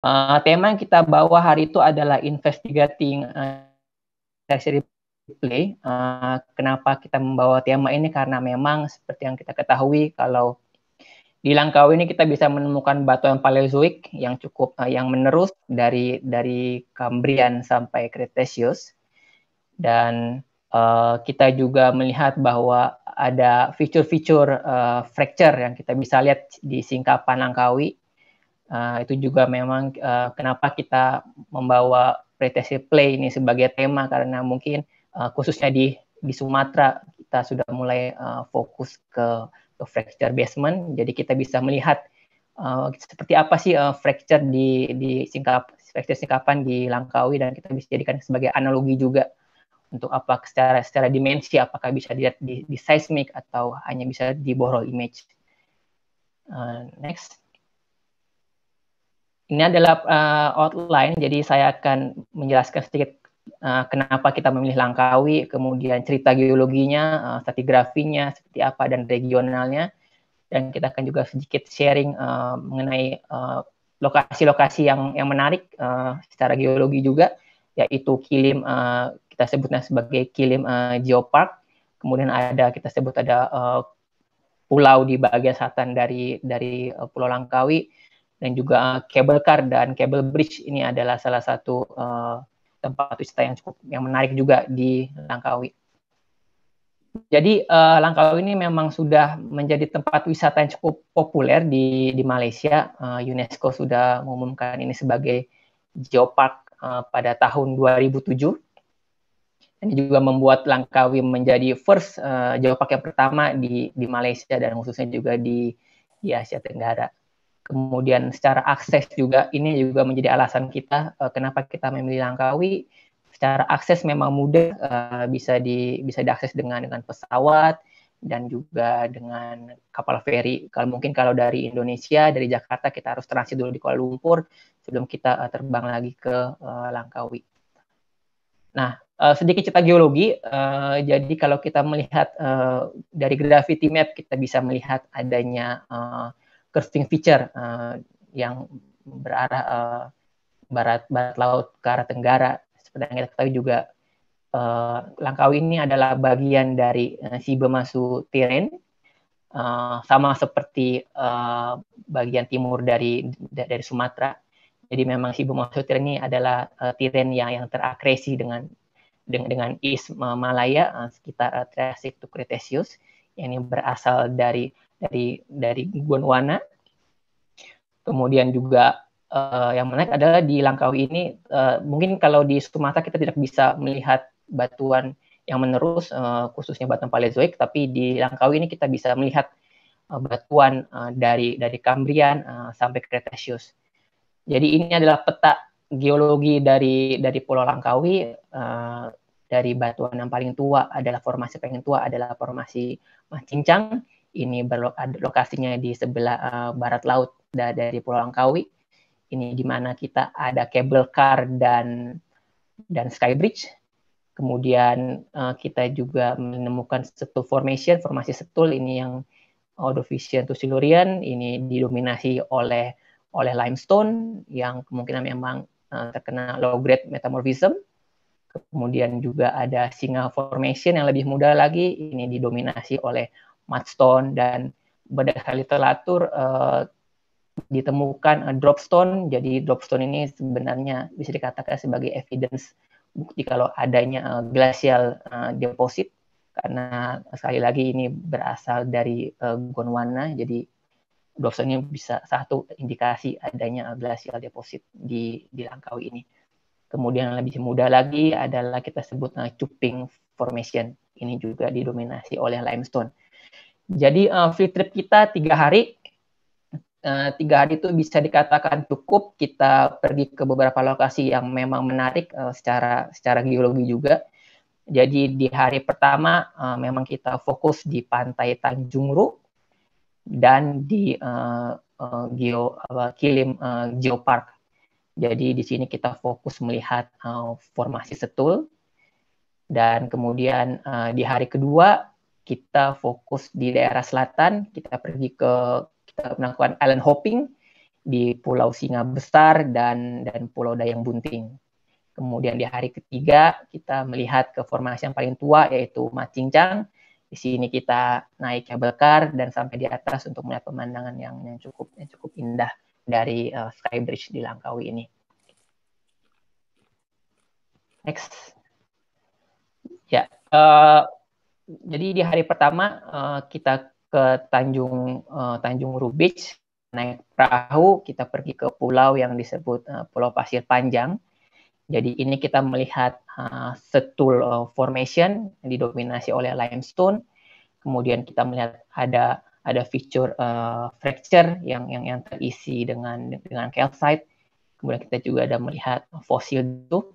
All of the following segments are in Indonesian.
Uh, tema yang kita bawa hari itu adalah investigating uh, play. Uh, kenapa kita membawa tema ini? Karena memang seperti yang kita ketahui kalau di Langkawi ini kita bisa menemukan batuan Paleozoik yang cukup uh, yang menerus dari dari Kambrian sampai Cretaceous dan uh, kita juga melihat bahwa ada fitur-fitur uh, fracture yang kita bisa lihat di singkapan Langkawi Uh, itu juga memang uh, kenapa kita membawa pretensi play ini sebagai tema karena mungkin uh, khususnya di di Sumatera kita sudah mulai uh, fokus ke, ke fracture basement jadi kita bisa melihat uh, seperti apa sih uh, fracture di di singkap fracture singkapan di Langkawi dan kita bisa jadikan sebagai analogi juga untuk apa secara secara dimensi apakah bisa dilihat di, di seismik atau hanya bisa di borrow image uh, next ini adalah uh, outline, jadi saya akan menjelaskan sedikit uh, kenapa kita memilih Langkawi, kemudian cerita geologinya, uh, stratigrafinya, seperti apa, dan regionalnya. Dan kita akan juga sedikit sharing uh, mengenai lokasi-lokasi uh, yang, yang menarik uh, secara geologi juga, yaitu kilim, uh, kita sebutnya sebagai kilim uh, geopark, kemudian ada kita sebut ada uh, pulau di bagian selatan dari dari uh, Pulau Langkawi, dan juga eh, cable car dan cable bridge ini adalah salah satu uh, tempat wisata yang cukup yang menarik juga di Langkawi. Jadi uh, Langkawi ini memang sudah menjadi tempat wisata yang cukup populer di di Malaysia. Uh, UNESCO sudah mengumumkan ini sebagai geopark uh, pada tahun 2007. Ini juga membuat Langkawi menjadi first uh, geopark yang pertama di di Malaysia dan khususnya juga di di Asia Tenggara kemudian secara akses juga ini juga menjadi alasan kita uh, kenapa kita memilih Langkawi secara akses memang mudah uh, bisa di bisa diakses dengan dengan pesawat dan juga dengan kapal feri. Kalau mungkin kalau dari Indonesia dari Jakarta kita harus transit dulu di Kuala Lumpur sebelum kita uh, terbang lagi ke uh, Langkawi. Nah, uh, sedikit cerita geologi. Uh, jadi kalau kita melihat uh, dari gravity map kita bisa melihat adanya uh, curving feature uh, yang berarah uh, barat barat laut ke arah tenggara. Seperti yang kita ketahui juga uh, Langkawi ini adalah bagian dari uh, Sibemasu Tiren Uh, sama seperti uh, bagian timur dari dari Sumatera. Jadi memang Sibomaso Tiren ini adalah uh, Tiren yang yang terakresi dengan dengan, dengan East Malaya uh, sekitar uh, Triassic to Cretaceous yang berasal dari dari dari Gunwana. Kemudian juga uh, yang menarik adalah di Langkawi ini uh, mungkin kalau di Sumatera kita tidak bisa melihat batuan yang menerus uh, khususnya batuan Paleozoik, tapi di Langkawi ini kita bisa melihat uh, batuan uh, dari dari Kambrian uh, sampai Kretasius. Jadi ini adalah peta geologi dari dari Pulau Langkawi uh, dari batuan yang paling tua adalah formasi paling tua adalah formasi Mas Cincang ini berlokasinya di sebelah uh, barat laut dari Pulau Langkawi. Ini di mana kita ada cable car dan dan skybridge. Kemudian uh, kita juga menemukan setul formation, formasi setul ini yang Ordovician to Silurian ini didominasi oleh oleh limestone yang kemungkinan memang uh, terkena low grade metamorphism. Kemudian juga ada singa formation yang lebih muda lagi ini didominasi oleh mudstone dan berdasarkan literatur uh, eh, ditemukan uh, dropstone. Jadi dropstone ini sebenarnya bisa dikatakan sebagai evidence bukti kalau adanya uh, glacial uh, deposit karena sekali lagi ini berasal dari uh, Gondwana. Jadi dropstone ini bisa satu indikasi adanya glacial deposit di di Langkawi ini. Kemudian yang lebih mudah lagi adalah kita sebut uh, cuping formation. Ini juga didominasi oleh limestone jadi uh, free trip kita tiga hari, uh, tiga hari itu bisa dikatakan cukup kita pergi ke beberapa lokasi yang memang menarik uh, secara secara geologi juga. Jadi di hari pertama uh, memang kita fokus di pantai Tanjung Ru dan di uh, uh, geo uh, Kilim uh, Geopark. Jadi di sini kita fokus melihat uh, formasi Setul dan kemudian uh, di hari kedua kita fokus di daerah selatan, kita pergi ke kita melakukan island hopping di Pulau Singa Besar dan dan Pulau Dayang Bunting. Kemudian di hari ketiga kita melihat ke formasi yang paling tua yaitu Macincang. Di sini kita naik kabel kar dan sampai di atas untuk melihat pemandangan yang, yang cukup yang cukup indah dari uh, Skybridge di Langkawi ini. Next. Ya, uh, jadi di hari pertama uh, kita ke Tanjung uh, Tanjung Rubic naik perahu kita pergi ke pulau yang disebut uh, Pulau Pasir Panjang. Jadi ini kita melihat uh, setul uh, formation didominasi oleh limestone. Kemudian kita melihat ada ada feature uh, fracture yang yang yang terisi dengan dengan calcite. Kemudian kita juga ada melihat fosil itu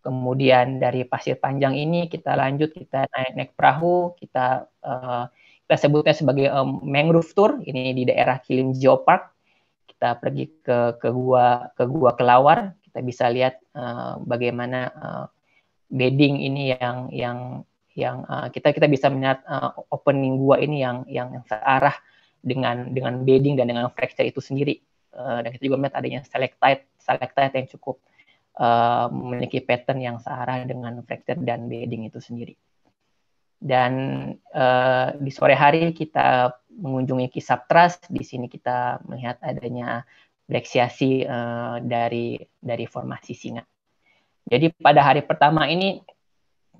Kemudian dari pasir panjang ini kita lanjut kita naik naik perahu, kita uh, kita sebutnya sebagai um, mangrove tour. Ini di daerah Kilim Park Kita pergi ke ke gua ke gua kelawar. Kita bisa lihat uh, bagaimana uh, bedding ini yang yang yang uh, kita kita bisa melihat uh, opening gua ini yang yang searah dengan dengan bedding dan dengan fracture itu sendiri. Uh, dan kita juga melihat adanya stalactite stalactite yang cukup uh, memiliki pattern yang searah dengan fracture dan bedding itu sendiri. Dan uh, di sore hari kita mengunjungi kisah trust. Di sini kita melihat adanya breksiasi uh, dari dari formasi singa. Jadi pada hari pertama ini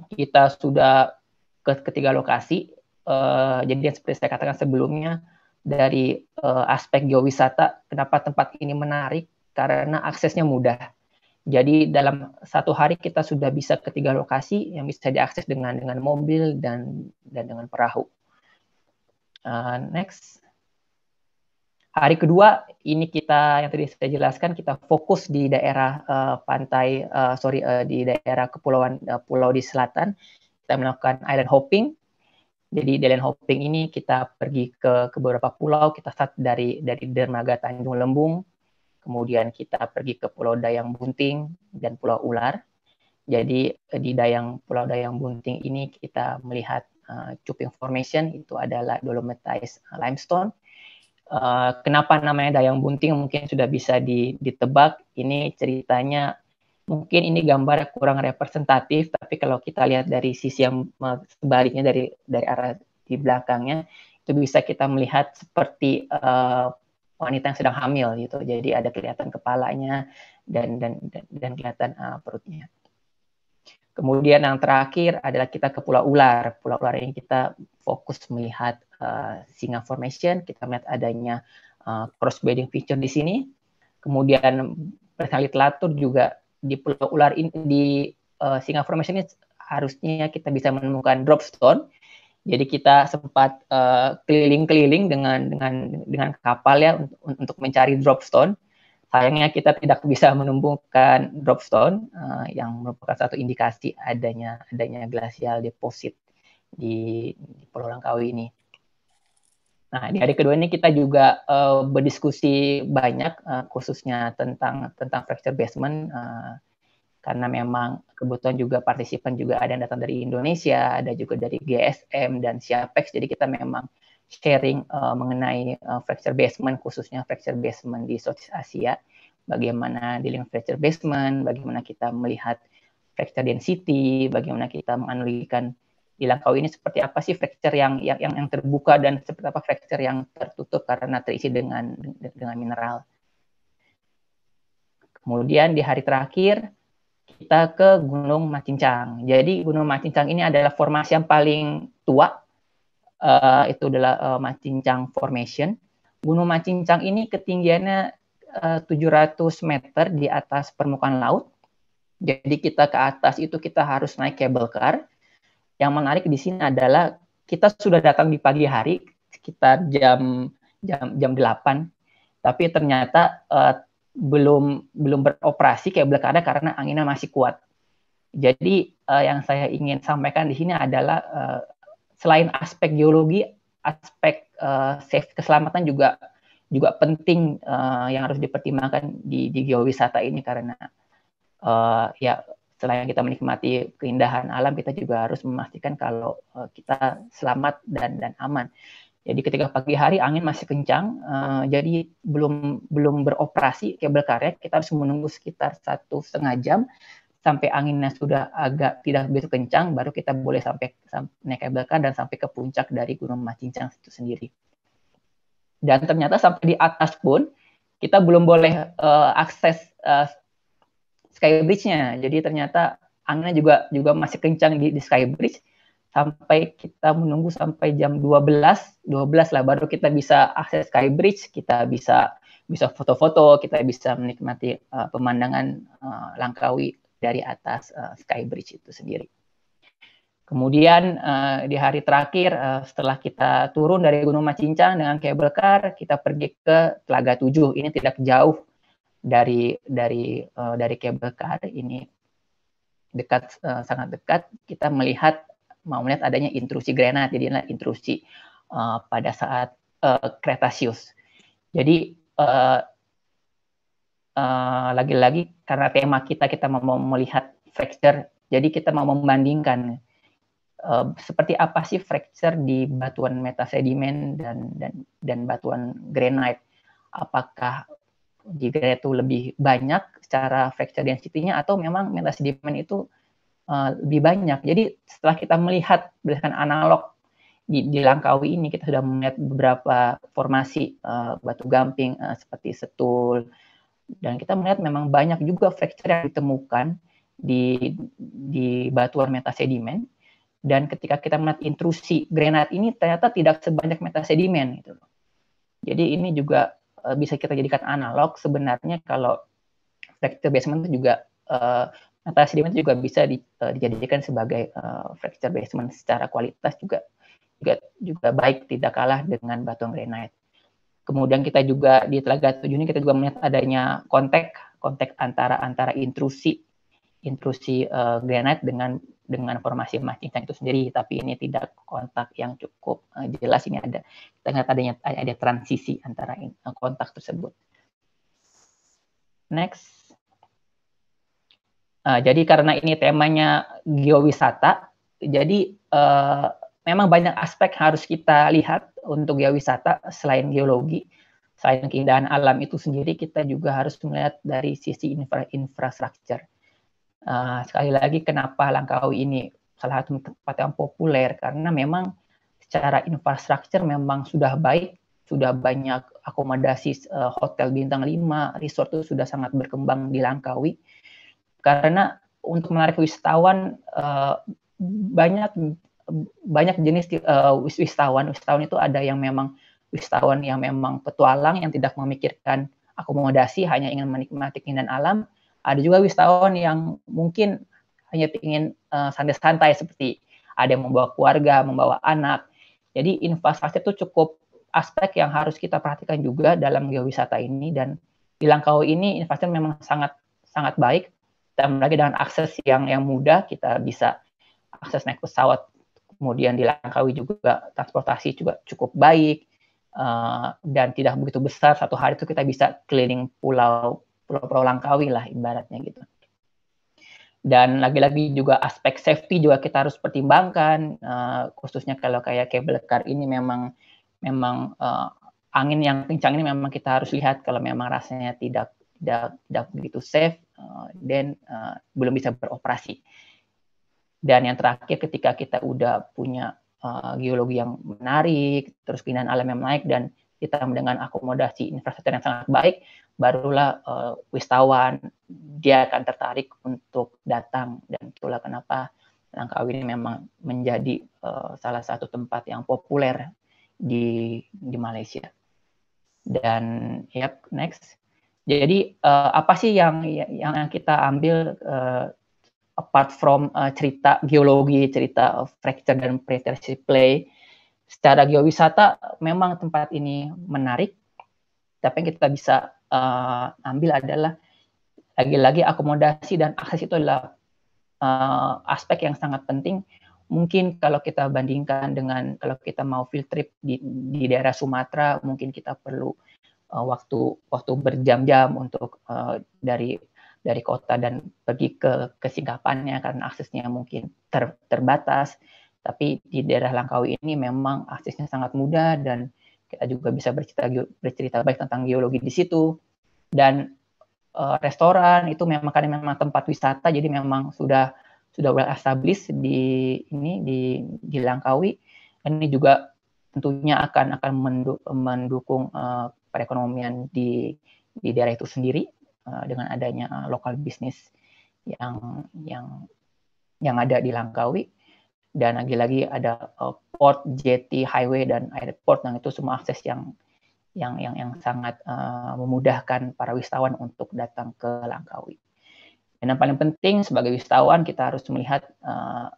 kita sudah ke ketiga lokasi. Uh, jadi yang seperti saya katakan sebelumnya dari uh, aspek geowisata, kenapa tempat ini menarik karena aksesnya mudah jadi dalam satu hari kita sudah bisa ke tiga lokasi yang bisa diakses dengan dengan mobil dan dan dengan perahu. Uh, next. Hari kedua ini kita yang tadi saya jelaskan kita fokus di daerah uh, pantai uh, sorry uh, di daerah kepulauan uh, pulau di selatan. Kita melakukan island hopping. Jadi di island hopping ini kita pergi ke ke beberapa pulau. Kita start dari dari dermaga Tanjung Lembung, kemudian kita pergi ke Pulau Dayang Bunting dan Pulau Ular. Jadi eh, di Dayang Pulau Dayang Bunting ini kita melihat uh, eh, Cuping Formation itu adalah dolomitized eh, limestone. Uh, kenapa namanya Dayang Bunting mungkin sudah bisa ditebak. Ini ceritanya mungkin ini gambar kurang representatif, tapi kalau kita lihat dari sisi yang sebaliknya dari dari arah di belakangnya itu bisa kita melihat seperti uh, wanita yang sedang hamil gitu. Jadi ada kelihatan kepalanya dan dan dan, dan kelihatan uh, perutnya. Kemudian yang terakhir adalah kita ke Pulau Ular. Pulau Ular ini kita fokus melihat uh, singa formation, kita melihat adanya uh, crossbreeding feature di sini. Kemudian personality latur juga di Pulau Ular ini di uh, singa formation ini harusnya kita bisa menemukan dropstone jadi kita sempat eh, keliling-keliling uh, dengan dengan dengan kapal ya untuk, untuk mencari dropstone. Sayangnya kita tidak bisa menemukan dropstone uh, eh, yang merupakan satu indikasi adanya adanya glasial deposit di, di Pulau Langkawi ini. Nah, di hari kedua ini kita juga uh, berdiskusi banyak uh, khususnya tentang tentang fracture basement uh, karena memang kebutuhan juga partisipan juga ada yang datang dari Indonesia, ada juga dari GSM dan Siapex. Jadi kita memang sharing uh, mengenai uh, fracture basement khususnya fracture basement di Southeast Asia, bagaimana dealing fracture basement, bagaimana kita melihat fracture density, bagaimana kita menganalikan di Langkau ini seperti apa sih fracture yang yang yang, yang terbuka dan seperti apa fracture yang tertutup karena terisi dengan dengan mineral. Kemudian di hari terakhir kita ke Gunung Macincang. Jadi Gunung Macincang ini adalah formasi yang paling tua. Uh, itu adalah uh, eh, Macincang Formation. Gunung Macincang ini ketinggiannya eh, uh, 700 meter di atas permukaan laut. Jadi kita ke atas itu kita harus naik cable car. Yang menarik di sini adalah kita sudah datang di pagi hari sekitar jam jam jam 8 tapi ternyata uh, belum belum beroperasi kayak belakada karena anginnya masih kuat. Jadi uh, yang saya ingin sampaikan di sini adalah uh, selain aspek geologi, aspek uh, eh, safe keselamatan juga juga penting uh, yang harus dipertimbangkan di, di geowisata ini karena uh, ya selain kita menikmati keindahan alam, kita juga harus memastikan kalau uh, kita selamat dan dan aman. Jadi ketika pagi hari angin masih kencang, uh, jadi belum belum beroperasi kabel karet, kita harus menunggu sekitar satu setengah jam sampai anginnya sudah agak tidak begitu kencang, baru kita boleh sampai, sampai naik kabel karet dan sampai ke puncak dari Gunung Macincang itu sendiri. Dan ternyata sampai di atas pun kita belum boleh uh, akses uh, skybridge-nya. Jadi ternyata anginnya juga juga masih kencang di, di skybridge sampai kita menunggu sampai jam 12, 12 lah baru kita bisa akses skybridge, kita bisa bisa foto-foto, kita bisa menikmati uh, pemandangan uh, Langkawi dari atas uh, skybridge itu sendiri. Kemudian uh, di hari terakhir uh, setelah kita turun dari Gunung Macincang dengan kabel car, kita pergi ke Telaga Tujuh. Ini tidak jauh dari dari uh, dari kabel car. Ini dekat uh, sangat dekat. Kita melihat mau melihat adanya intrusi granat, jadi intrusi uh, pada saat uh, Jadi eh, lagi-lagi uh, karena tema kita kita mau melihat fracture, jadi kita mau membandingkan uh, seperti apa sih fracture di batuan metasedimen dan dan dan batuan granite. Apakah di granite itu lebih banyak secara fracture density-nya atau memang metasedimen itu Eh, lebih banyak. Jadi setelah kita melihat berdasarkan analog di, di Langkawi ini kita sudah melihat beberapa formasi uh, batu gamping uh, seperti Setul dan kita melihat memang banyak juga fracture yang ditemukan di di batuan metasedimen dan ketika kita melihat intrusi granat ini ternyata tidak sebanyak metasedimen gitu. Jadi ini juga uh, bisa kita jadikan analog sebenarnya kalau fracture basement itu juga uh, Antara sedimen juga bisa di, uh, dijadikan sebagai uh, fracture basement secara kualitas juga juga juga baik tidak kalah dengan batuan granite. Kemudian kita juga di Telaga Tujuh ini kita juga melihat adanya kontak kontak antara antara intrusi intrusi uh, eh, granite dengan dengan formasi masing itu sendiri tapi ini tidak kontak yang cukup uh, jelas ini ada kita lihat adanya ada transisi antara in, uh, kontak tersebut next Nah, jadi karena ini temanya geowisata, jadi uh, memang banyak aspek harus kita lihat untuk geowisata selain geologi, selain keindahan alam itu sendiri kita juga harus melihat dari sisi infra infrastruktur. Uh, sekali lagi kenapa Langkawi ini salah satu tempat yang populer karena memang secara infrastruktur memang sudah baik, sudah banyak akomodasi uh, hotel bintang 5, resort itu sudah sangat berkembang di Langkawi karena untuk menarik wisatawan eh, banyak banyak jenis eh, wisatawan wisatawan itu ada yang memang wisatawan yang memang petualang yang tidak memikirkan akomodasi hanya ingin menikmati keindahan alam ada juga wisatawan yang mungkin hanya ingin eh, santai-santai seperti ada yang membawa keluarga membawa anak jadi investasi itu cukup aspek yang harus kita perhatikan juga dalam geowisata ini dan di Langkawi ini investasi memang sangat sangat baik tambah lagi dengan akses yang yang mudah kita bisa akses naik pesawat kemudian di Langkawi juga transportasi juga cukup baik uh, dan tidak begitu besar satu hari itu kita bisa keliling pulau pulau-pulau Langkawi lah ibaratnya gitu dan lagi-lagi juga aspek safety juga kita harus pertimbangkan uh, khususnya kalau kayak cable car ini memang memang uh, angin yang kencang ini memang kita harus lihat kalau memang rasanya tidak tidak tidak begitu safe Eh, dan uh, belum bisa beroperasi. Dan yang terakhir ketika kita udah punya uh, geologi yang menarik, terus keindahan alam yang naik dan kita dengan akomodasi infrastruktur yang sangat baik, barulah uh, wisatawan dia akan tertarik untuk datang dan itulah kenapa Langkawi ini memang menjadi uh, salah satu tempat yang populer di di Malaysia. Dan yep, next. Jadi uh, apa sih yang yang kita ambil uh, apart from uh, cerita geologi, cerita fracture dan pretercy play? Secara geowisata memang tempat ini menarik, tapi yang kita bisa uh, ambil adalah lagi-lagi akomodasi dan akses itu adalah uh, aspek yang sangat penting. Mungkin kalau kita bandingkan dengan kalau kita mau field trip di, di daerah Sumatera, mungkin kita perlu uh, waktu waktu berjam-jam untuk uh, dari dari kota dan pergi ke kesinggapannya karena aksesnya mungkin ter, terbatas. Tapi di daerah Langkawi ini memang aksesnya sangat mudah dan kita juga bisa bercerita bercerita baik tentang geologi di situ dan uh, restoran itu memang karena memang tempat wisata jadi memang sudah sudah well established di ini di di Langkawi ini juga tentunya akan akan mendukung uh, perekonomian di di daerah itu sendiri uh, dengan adanya uh, lokal bisnis yang yang yang ada di Langkawi dan lagi-lagi ada uh, port, jetty, highway dan airport yang nah, itu semua akses yang yang yang yang sangat uh, memudahkan para wisatawan untuk datang ke Langkawi. Dan yang paling penting sebagai wisatawan kita harus melihat uh,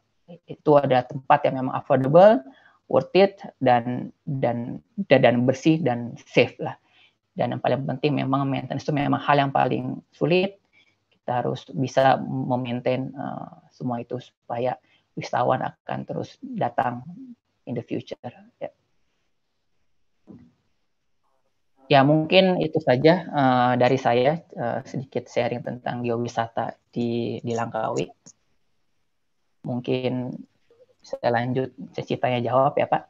itu ada tempat yang memang affordable, worth it dan dan dan bersih dan safe lah. Dan yang paling penting memang maintenance itu memang hal yang paling sulit. Kita harus bisa memaintain uh, eh, semua itu supaya wisatawan akan terus datang in the future. Ya, ya mungkin itu saja uh, dari saya uh, sedikit sharing tentang geowisata di di Langkawi. Mungkin saya lanjut sesi tanya jawab ya Pak.